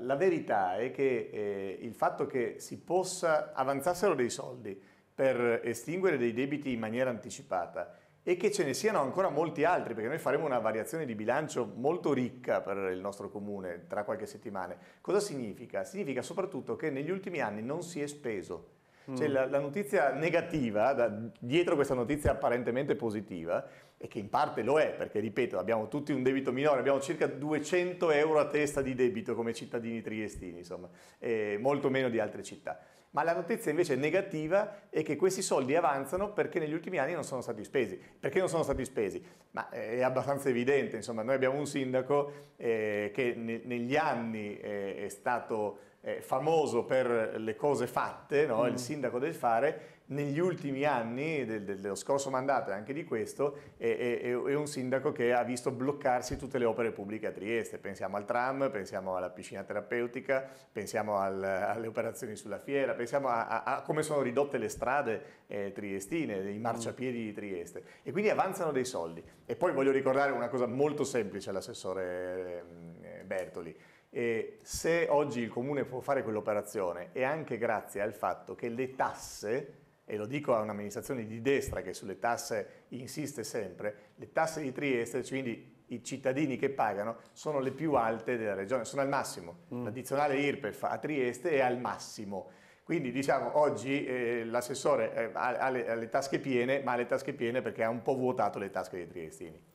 La verità è che eh, il fatto che si possa avanzassero dei soldi per estinguere dei debiti in maniera anticipata e che ce ne siano ancora molti altri, perché noi faremo una variazione di bilancio molto ricca per il nostro comune tra qualche settimana. Cosa significa? Significa soprattutto che negli ultimi anni non si è speso. Cioè, mm. la, la, notizia negativa, da, dietro questa notizia apparentemente positiva, e che in parte lo è, perché ripeto, abbiamo tutti un debito minore, abbiamo circa 200 euro a testa di debito come cittadini triestini, insomma, molto meno di altre città. Ma la notizia invece negativa è che questi soldi avanzano perché negli ultimi anni non sono stati spesi. Perché non sono stati spesi? Ma eh, è abbastanza evidente, insomma, noi abbiamo un sindaco eh, che ne, negli anni eh, è stato eh, famoso per le cose fatte, no? mm. il sindaco del fare, negli ultimi anni del, dello scorso mandato e anche di questo è, e, e, un sindaco che ha visto bloccarsi tutte le opere pubbliche a Trieste. Pensiamo al tram, pensiamo alla piscina terapeutica, pensiamo al, alle operazioni sulla fiera, pensiamo a, a, a come sono ridotte le strade eh, triestine, i marciapiedi di Trieste. E quindi avanzano dei soldi. E poi voglio ricordare una cosa molto semplice all'assessore eh, Bertoli. E se oggi il comune può fare quell'operazione è anche grazie al fatto che le tasse e lo dico a un'amministrazione di destra che sulle tasse insiste sempre, le tasse di Trieste, cioè quindi i cittadini che pagano, sono le più alte della regione, sono al massimo. Mm. L'addizionale IRPEF a Trieste è al massimo. Quindi diciamo oggi eh, l'assessore eh, ha, ha, le, ha le tasche piene, ma ha le tasche piene perché ha un po' vuotato le tasche dei triestini.